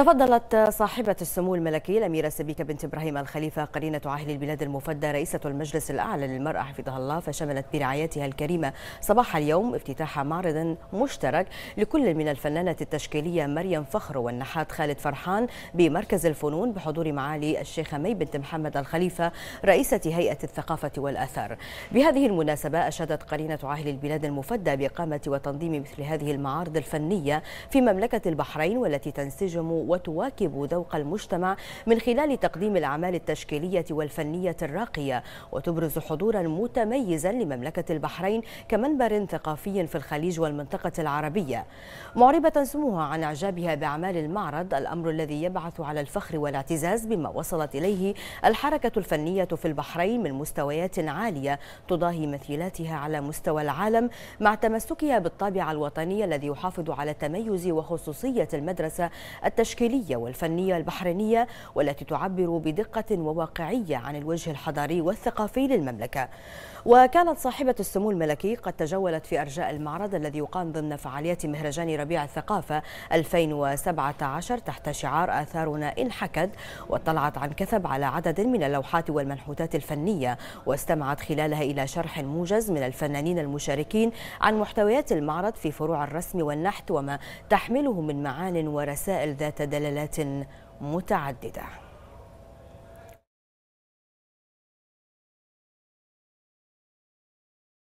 تفضلت صاحبة السمو الملكي الأميرة سبيكة بنت إبراهيم الخليفة قرينة عاهل البلاد المفدى رئيسة المجلس الأعلى للمرأة حفظها الله فشملت برعايتها الكريمة صباح اليوم افتتاح معرض مشترك لكل من الفنانة التشكيلية مريم فخر والنحات خالد فرحان بمركز الفنون بحضور معالي الشيخة مي بنت محمد الخليفة رئيسة هيئة الثقافة والأثار بهذه المناسبة أشادت قرينة عاهل البلاد المفدى بإقامة وتنظيم مثل هذه المعارض الفنية في مملكة البحرين والتي تنسجم وتواكب ذوق المجتمع من خلال تقديم الأعمال التشكيلية والفنية الراقية وتبرز حضورا متميزا لمملكة البحرين كمنبر ثقافي في الخليج والمنطقة العربية معربة سموها عن إعجابها بأعمال المعرض الأمر الذي يبعث على الفخر والاعتزاز بما وصلت إليه الحركة الفنية في البحرين من مستويات عالية تضاهي مثيلاتها على مستوى العالم مع تمسكها بالطابع الوطني الذي يحافظ على تميز وخصوصية المدرسة التشكيلية التشكيلية والفنية البحرينية والتي تعبر بدقة وواقعية عن الوجه الحضاري والثقافي للمملكة وكانت صاحبة السمو الملكي قد تجولت في أرجاء المعرض الذي يقام ضمن فعاليات مهرجان ربيع الثقافة 2017 تحت شعار آثارنا إن حكد واطلعت عن كثب على عدد من اللوحات والمنحوتات الفنية واستمعت خلالها إلى شرح موجز من الفنانين المشاركين عن محتويات المعرض في فروع الرسم والنحت وما تحمله من معان ورسائل ذات دلالات متعدده